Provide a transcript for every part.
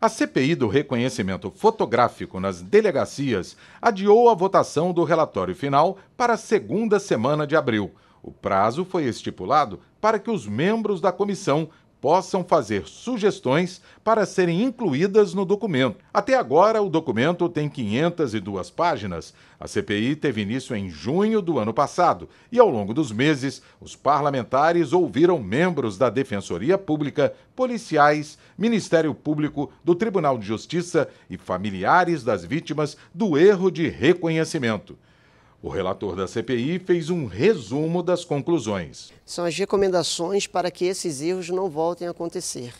A CPI do reconhecimento fotográfico nas delegacias adiou a votação do relatório final para a segunda semana de abril. O prazo foi estipulado para que os membros da comissão possam fazer sugestões para serem incluídas no documento. Até agora, o documento tem 502 páginas. A CPI teve início em junho do ano passado e, ao longo dos meses, os parlamentares ouviram membros da Defensoria Pública, policiais, Ministério Público, do Tribunal de Justiça e familiares das vítimas do erro de reconhecimento. O relator da CPI fez um resumo das conclusões. São as recomendações para que esses erros não voltem a acontecer.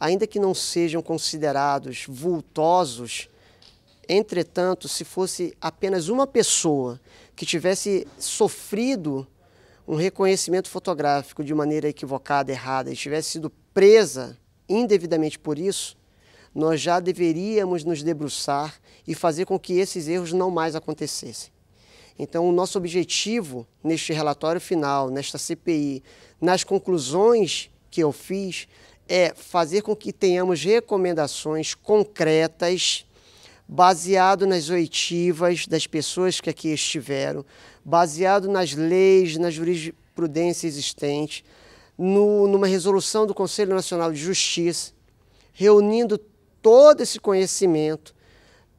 Ainda que não sejam considerados vultosos, entretanto, se fosse apenas uma pessoa que tivesse sofrido um reconhecimento fotográfico de maneira equivocada, errada, e tivesse sido presa indevidamente por isso, nós já deveríamos nos debruçar e fazer com que esses erros não mais acontecessem. Então, o nosso objetivo neste relatório final, nesta CPI, nas conclusões que eu fiz, é fazer com que tenhamos recomendações concretas, baseado nas oitivas das pessoas que aqui estiveram, baseado nas leis, na jurisprudência existente, no, numa resolução do Conselho Nacional de Justiça, reunindo todo esse conhecimento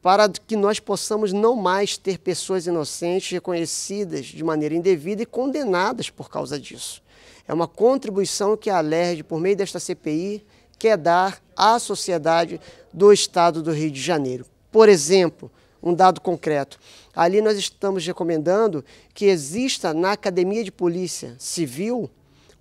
para que nós possamos não mais ter pessoas inocentes reconhecidas de maneira indevida e condenadas por causa disso. É uma contribuição que a LERJ, por meio desta CPI, quer dar à sociedade do Estado do Rio de Janeiro. Por exemplo, um dado concreto. Ali nós estamos recomendando que exista na Academia de Polícia Civil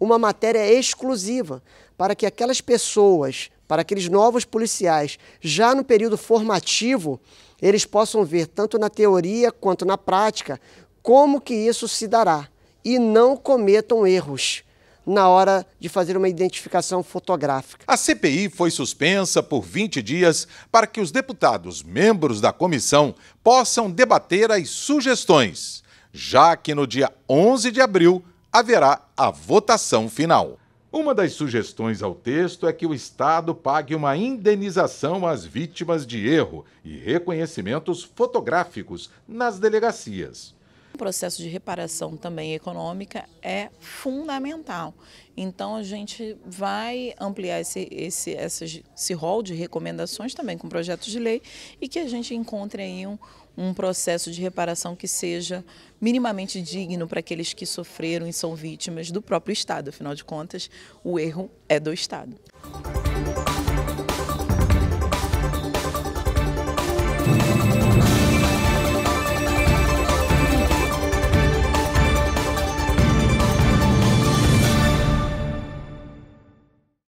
uma matéria exclusiva para que aquelas pessoas, para aqueles novos policiais, já no período formativo, eles possam ver tanto na teoria quanto na prática como que isso se dará e não cometam erros na hora de fazer uma identificação fotográfica. A CPI foi suspensa por 20 dias para que os deputados, membros da comissão, possam debater as sugestões, já que no dia 11 de abril haverá a votação final. Uma das sugestões ao texto é que o Estado pague uma indenização às vítimas de erro e reconhecimentos fotográficos nas delegacias. O processo de reparação também econômica é fundamental. Então, a gente vai ampliar esse, esse, esse, esse rol de recomendações também com projetos de lei e que a gente encontre aí um, um processo de reparação que seja minimamente digno para aqueles que sofreram e são vítimas do próprio Estado. Afinal de contas, o erro é do Estado.